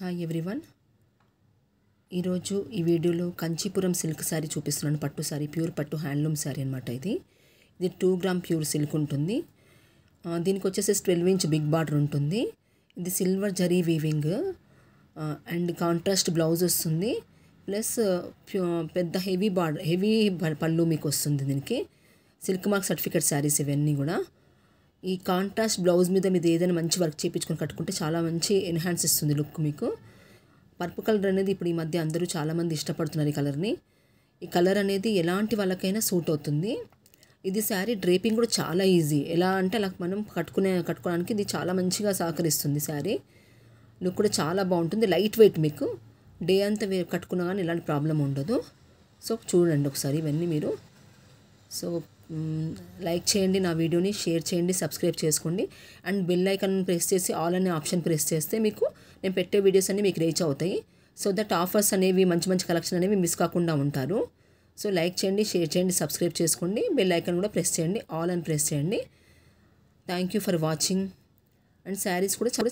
hi everyone ఈరోజు ఈ వీడియోలో కంచీపురం సిల్క్ శారీ చూపిస్తున్నాను పట్టు శారీ ప్యూర్ పట్టు హ్యాండ్లూమ్ శారీ అనమాట ఇది ఇది టూ గ్రామ్ ప్యూర్ సిల్క్ ఉంటుంది దీనికి వచ్చేసి ట్వెల్వ్ ఇంచ్ బిగ్ బార్డర్ ఉంటుంది ఇది silver zari weaving and contrast blouse వస్తుంది ప్లస్ పెద్ద హెవీ బార్డర్ హెవీ పళ్ళు మీకు వస్తుంది దీనికి సిల్క్ మార్క్ సర్టిఫికేట్ శారీస్ ఇవన్నీ కూడా ఈ కాంట్రాస్ట్ బ్లౌజ్ మీద మీద ఏదైనా మంచి వర్క్ చేయించుకొని కట్టుకుంటే చాలా మంచి ఎన్హాన్స్ ఇస్తుంది లుక్ మీకు పర్పు కలర్ అనేది ఇప్పుడు ఈ మధ్య అందరూ చాలామంది ఇష్టపడుతున్నారు ఈ కలర్ని ఈ కలర్ అనేది ఎలాంటి వాళ్ళకైనా సూట్ అవుతుంది ఇది శారీ డ్రేపింగ్ కూడా చాలా ఈజీ ఎలా అంటే అలా మనం కట్టుకునే కట్టుకోవడానికి ఇది చాలా మంచిగా సహకరిస్తుంది శారీ లుక్ కూడా చాలా బాగుంటుంది లైట్ వెయిట్ మీకు డే అంతా కట్టుకున్నా కానీ ఎలాంటి ప్రాబ్లం ఉండదు సో చూడండి ఒకసారి ఇవన్నీ మీరు సో లైక్ చేయండి నా వీడియోని షేర్ చేయండి సబ్స్క్రైబ్ చేసుకోండి అండ్ బెల్ ఐకన్ ప్రెస్ చేసి ఆల్ అనే ఆప్షన్ ప్రెస్ చేస్తే మీకు నేను పెట్టే వీడియోస్ అన్నీ మీకు రీచ్ అవుతాయి సో దట్ ఆఫర్స్ అనేవి మంచి మంచి కలెక్షన్ అనేవి మిస్ కాకుండా ఉంటారు సో లైక్ చేయండి షేర్ చేయండి సబ్స్క్రైబ్ చేసుకోండి బెల్ ఐకన్ కూడా ప్రెస్ చేయండి ఆల్ అని ప్రెస్ చేయండి thank you for watching and saris కూడా చాలా